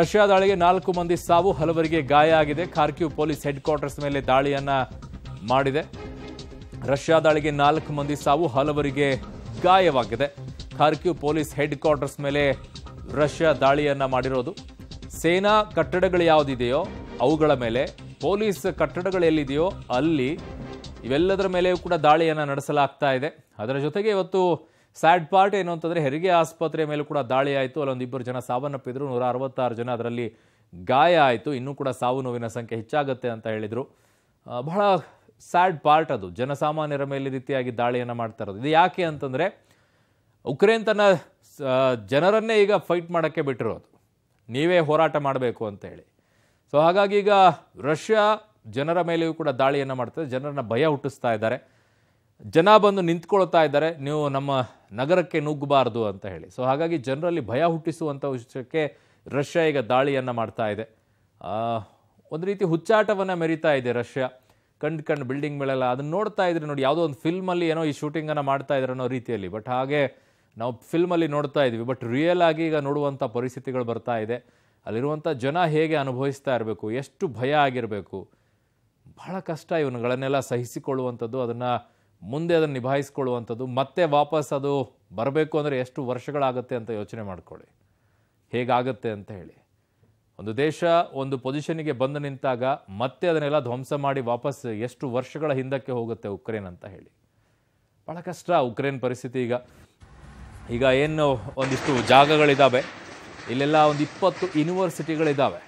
Russia ದಾಳಿಗೆ ನಾಲ್ಕು ಮಂದಿ ಸಾವು ಹಲವರಿಗೆ ಗಾಯ ಆಗಿದೆ ಖಾರ್ಕಿವ್ ಪೊಲೀಸ್ ಹೆಡ್ ಕ್ವಾರ್ಟರ್ಸ್ ಮೇಲೆ ದಾಳಿಯನ್ನ ಮಾಡಿದೆ ರಷ್ಯಾ ದಾಳಿಗೆ ನಾಲ್ಕು ಮಂದಿ ಸಾವು ಹಲವರಿಗೆ ಗಾಯವಾಗಿದೆ ಖಾರ್ಕಿವ್ ಪೊಲೀಸ್ ಹೆಡ್ ಕ್ವಾರ್ಟರ್ಸ್ ಮೇಲೆ ರಷ್ಯಾ ದಾಳಿಯನ್ನ ಮಾಡಿರೋದು ಸೇನಾ ಕಟ್ಟಡಗಳು ಯಾವುದಿದೆಯೋ ಅವುಗಳ ಮೇಲೆ ಪೊಲೀಸ್ ಕಟ್ಟಡಗಳು ಎಲ್ಲಿದೆಯೋ ಅಲ್ಲಿ ಇವೆಲ್ಲದರ ಮೇಲೆಯೂ ಕೂಡ ದಾಳಿಯನ್ನು ನಡೆಸಲಾಗ್ತಾ ಇದೆ ಅದರ ಜೊತೆಗೆ ಇವತ್ತು ಸ್ಯಾಡ್ ಪಾರ್ಟ್ ಏನು ಅಂತಂದರೆ ಹೆರಿಗೆ ಆಸ್ಪತ್ರೆ ಮೇಲೂ ಕೂಡ ದಾಳಿ ಆಯಿತು ಅಲ್ಲೊಂದು ಇಬ್ಬರು ಜನ ಸಾವನ್ನಪ್ಪಿದ್ರು ನೂರ ಅರವತ್ತಾರು ಜನ ಅದರಲ್ಲಿ ಗಾಯ ಆಯಿತು ಇನ್ನೂ ಕೂಡ ಸಾವು ನೋವಿನ ಸಂಖ್ಯೆ ಹೆಚ್ಚಾಗುತ್ತೆ ಅಂತ ಹೇಳಿದರು ಬಹಳ ಸ್ಯಾಡ್ ಪಾರ್ಟ್ ಅದು ಜನಸಾಮಾನ್ಯರ ಮೇಲೆ ರೀತಿಯಾಗಿ ದಾಳಿಯನ್ನು ಮಾಡ್ತಾ ಇರೋದು ಇದು ಯಾಕೆ ಅಂತಂದರೆ ಉಕ್ರೇನ್ ತನ್ನ ಜನರನ್ನೇ ಈಗ ಫೈಟ್ ಮಾಡೋಕ್ಕೆ ಬಿಟ್ಟಿರೋದು ನೀವೇ ಹೋರಾಟ ಮಾಡಬೇಕು ಅಂತೇಳಿ ಸೊ ಹಾಗಾಗಿ ಈಗ ರಷ್ಯಾ ಜನರ ಮೇಲೆಯೂ ಕೂಡ ದಾಳಿಯನ್ನು ಮಾಡ್ತಾರೆ ಜನರನ್ನ ಭಯ ಹುಟ್ಟಿಸ್ತಾ ಇದ್ದಾರೆ ಜನ ಬಂದು ನಿಂತ್ಕೊಳ್ತಾ ಇದ್ದಾರೆ ನೀವು ನಮ್ಮ ನಗರಕ್ಕೆ ನುಗ್ಗಬಾರ್ದು ಅಂತ ಹೇಳಿ ಸೊ ಹಾಗಾಗಿ ಜನರಲ್ಲಿ ಭಯ ಹುಟ್ಟಿಸುವಂಥ ವಿಷಯಕ್ಕೆ ರಷ್ಯಾ ಈಗ ದಾಳಿಯನ್ನು ಮಾಡ್ತಾ ಇದೆ ಒಂದು ರೀತಿ ಹುಚ್ಚಾಟವನ್ನು ಮೆರಿತಾ ಇದೆ ರಷ್ಯಾ ಕಂಡು ಕಂಡು ಬಿಲ್ಡಿಂಗ್ ಮೇಲೆಲ್ಲ ಅದನ್ನು ನೋಡ್ತಾ ಇದ್ರೆ ನೋಡಿ ಯಾವುದೋ ಒಂದು ಫಿಲ್ಮಲ್ಲಿ ಏನೋ ಈ ಶೂಟಿಂಗನ್ನು ಮಾಡ್ತಾ ಇದ್ರೆ ಅನ್ನೋ ರೀತಿಯಲ್ಲಿ ಬಟ್ ಹಾಗೆ ನಾವು ಫಿಲ್ಮಲ್ಲಿ ನೋಡ್ತಾ ಇದ್ವಿ ಬಟ್ ರಿಯಲ್ ಆಗಿ ಈಗ ನೋಡುವಂಥ ಪರಿಸ್ಥಿತಿಗಳು ಬರ್ತಾ ಇದೆ ಅಲ್ಲಿರುವಂಥ ಜನ ಹೇಗೆ ಅನುಭವಿಸ್ತಾ ಇರಬೇಕು ಎಷ್ಟು ಭಯ ಆಗಿರಬೇಕು ಬಹಳ ಕಷ್ಟ ಇವನುಗಳನ್ನೆಲ್ಲ ಸಹಿಸಿಕೊಳ್ಳುವಂಥದ್ದು ಅದನ್ನು ಮುಂದೆ ಅದನ್ನು ನಿಭಾಯಿಸ್ಕೊಳ್ಳುವಂಥದ್ದು ಮತ್ತೆ ವಾಪಸ್ ಅದು ಬರಬೇಕು ಅಂದರೆ ಎಷ್ಟು ವರ್ಷಗಳಾಗುತ್ತೆ ಅಂತ ಯೋಚನೆ ಮಾಡಿಕೊಳ್ಳಿ ಹೇಗಾಗತ್ತೆ ಅಂತ ಹೇಳಿ ಒಂದು ದೇಶ ಒಂದು ಪೊಸಿಷನಿಗೆ ಬಂದು ನಿಂತಾಗ ಮತ್ತೆ ಅದನ್ನೆಲ್ಲ ಧ್ವಂಸ ಮಾಡಿ ವಾಪಸ್ ಎಷ್ಟು ವರ್ಷಗಳ ಹಿಂದಕ್ಕೆ ಹೋಗುತ್ತೆ ಉಕ್ರೇನ್ ಅಂತ ಹೇಳಿ ಭಾಳ ಕಷ್ಟ ಉಕ್ರೇನ್ ಪರಿಸ್ಥಿತಿ ಈಗ ಈಗ ಏನು ಒಂದಿಷ್ಟು ಜಾಗಗಳಿದ್ದಾವೆ ಇಲ್ಲೆಲ್ಲ ಒಂದು ಇಪ್ಪತ್ತು ಯೂನಿವರ್ಸಿಟಿಗಳಿದ್ದಾವೆ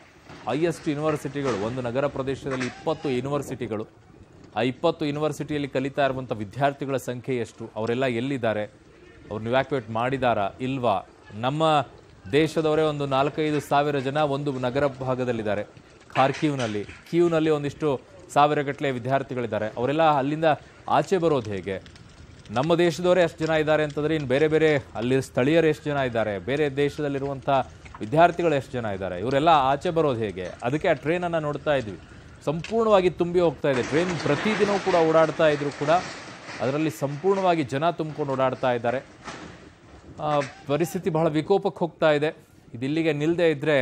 ಹೈಯೆಸ್ಟ್ ಯೂನಿವರ್ಸಿಟಿಗಳು ಒಂದು ನಗರ ಪ್ರದೇಶದಲ್ಲಿ ಇಪ್ಪತ್ತು ಯೂನಿವರ್ಸಿಟಿಗಳು ಆ ಇಪ್ಪತ್ತು ಯೂನಿವರ್ಸಿಟಿಯಲ್ಲಿ ಕಲಿತಾ ಇರುವಂಥ ವಿದ್ಯಾರ್ಥಿಗಳ ಸಂಖ್ಯೆ ಎಷ್ಟು ಅವರೆಲ್ಲ ಎಲ್ಲಿದ್ದಾರೆ ಅವ್ರನ್ನ ಇವ್ಯಾಕ್ಯುವೇಟ್ ಮಾಡಿದಾರಾ ಇಲ್ವಾ ನಮ್ಮ ದೇಶದವರೇ ಒಂದು ನಾಲ್ಕೈದು ಸಾವಿರ ಜನ ಒಂದು ನಗರ ಭಾಗದಲ್ಲಿದ್ದಾರೆ ಖಾರ್ಕೀವ್ನಲ್ಲಿ ಕೀವ್ನಲ್ಲಿ ಒಂದಿಷ್ಟು ಸಾವಿರ ಗಟ್ಟಲೆ ವಿದ್ಯಾರ್ಥಿಗಳಿದ್ದಾರೆ ಅವರೆಲ್ಲ ಅಲ್ಲಿಂದ ಆಚೆ ಬರೋದು ಹೇಗೆ ನಮ್ಮ ದೇಶದವರೇ ಎಷ್ಟು ಜನ ಇದ್ದಾರೆ ಅಂತಂದರೆ ಇನ್ನು ಬೇರೆ ಬೇರೆ ಅಲ್ಲಿ ಸ್ಥಳೀಯರು ಎಷ್ಟು ಜನ ಇದ್ದಾರೆ ಬೇರೆ ದೇಶದಲ್ಲಿರುವಂಥ ವಿದ್ಯಾರ್ಥಿಗಳು ಎಷ್ಟು ಜನ ಇದ್ದಾರೆ ಇವರೆಲ್ಲ ಆಚೆ ಬರೋದು ಹೇಗೆ ಅದಕ್ಕೆ ಆ ಟ್ರೈನನ್ನು ನೋಡ್ತಾ ಇದ್ವಿ ಸಂಪೂರ್ಣವಾಗಿ ತುಂಬಿ ಹೋಗ್ತಾ ಇದೆ ಟ್ರೈನ್ ಪ್ರತಿದಿನವೂ ಕೂಡ ಓಡಾಡ್ತಾ ಇದ್ದರೂ ಕೂಡ ಅದರಲ್ಲಿ ಸಂಪೂರ್ಣವಾಗಿ ಜನ ತುಂಬಿಕೊಂಡು ಓಡಾಡ್ತಾ ಇದ್ದಾರೆ ಪರಿಸ್ಥಿತಿ ಬಹಳ ವಿಕೋಪಕ್ಕೆ ಹೋಗ್ತಾ ಇದೆ ಇದಿಲ್ಲಿಗೆ ನಿಲ್ಲದೇ ಇದ್ದರೆ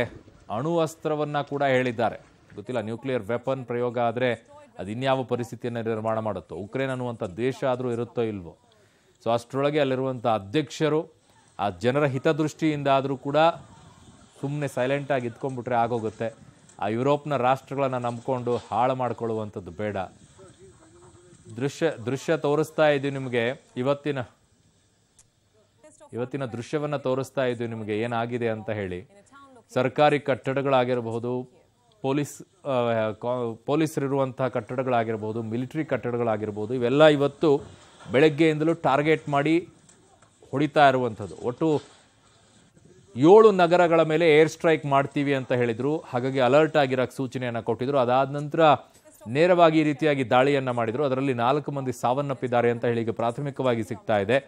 ಅಸ್ತ್ರವನ್ನು ಕೂಡ ಹೇಳಿದ್ದಾರೆ ಗೊತ್ತಿಲ್ಲ ನ್ಯೂಕ್ಲಿಯರ್ ವೆಪನ್ ಪ್ರಯೋಗ ಆದರೆ ಅದು ಇನ್ಯಾವ ಪರಿಸ್ಥಿತಿಯನ್ನು ನಿರ್ಮಾಣ ಮಾಡುತ್ತೋ ಉಕ್ರೇನ್ ಅನ್ನುವಂಥ ದೇಶ ಆದರೂ ಇರುತ್ತೋ ಇಲ್ವೋ ಸೊ ಅಷ್ಟರೊಳಗೆ ಅಲ್ಲಿರುವಂಥ ಅಧ್ಯಕ್ಷರು ಆ ಜನರ ಹಿತದೃಷ್ಟಿಯಿಂದ ಆದರೂ ಕೂಡ ಸುಮ್ಮನೆ ಸೈಲೆಂಟಾಗಿ ಇದ್ಕೊಂಡ್ಬಿಟ್ರೆ ಆಗೋಗುತ್ತೆ ಆ ಯುರೋಪ್ನ ರಾಷ್ಟ್ರಗಳನ್ನು ನಂಬಿಕೊಂಡು ಹಾಳು ಮಾಡಿಕೊಳ್ಳುವಂಥದ್ದು ಬೇಡ ದೃಶ್ಯ ದೃಶ್ಯ ತೋರಿಸ್ತಾ ಇದ್ದೀವಿ ನಿಮಗೆ ಇವತ್ತಿನ ಇವತ್ತಿನ ದೃಶ್ಯವನ್ನು ತೋರಿಸ್ತಾ ಇದ್ದೀವಿ ನಿಮಗೆ ಏನಾಗಿದೆ ಅಂತ ಹೇಳಿ ಸರ್ಕಾರಿ ಕಟ್ಟಡಗಳಾಗಿರಬಹುದು ಪೊಲೀಸ್ ಪೊಲೀಸರಿರುವಂಥ ಕಟ್ಟಡಗಳಾಗಿರ್ಬೋದು ಮಿಲಿಟ್ರಿ ಕಟ್ಟಡಗಳಾಗಿರ್ಬೋದು ಇವೆಲ್ಲ ಇವತ್ತು ಬೆಳಗ್ಗೆಯಿಂದಲೂ ಟಾರ್ಗೆಟ್ ಮಾಡಿ ಹೊಡಿತಾ ಇರುವಂಥದ್ದು ಒಟ್ಟು ಏಳು ನಗರಗಳ ಮೇಲೆ ಏರ್ ಸ್ಟ್ರೈಕ್ ಮಾಡ್ತೀವಿ ಅಂತ ಹೇಳಿದರು ಹಾಗಾಗಿ ಅಲರ್ಟ್ ಆಗಿರೋಕ್ಕೆ ಸೂಚನೆಯನ್ನು ಕೊಟ್ಟಿದ್ರು ಅದಾದ ನಂತರ ನೇರವಾಗಿ ಈ ರೀತಿಯಾಗಿ ದಾಳಿಯನ್ನು ಮಾಡಿದರು ಅದರಲ್ಲಿ ನಾಲ್ಕು ಮಂದಿ ಸಾವನ್ನಪ್ಪಿದ್ದಾರೆ ಅಂತ ಹೇಳಿ ಪ್ರಾಥಮಿಕವಾಗಿ ಸಿಗ್ತಾ ಇದೆ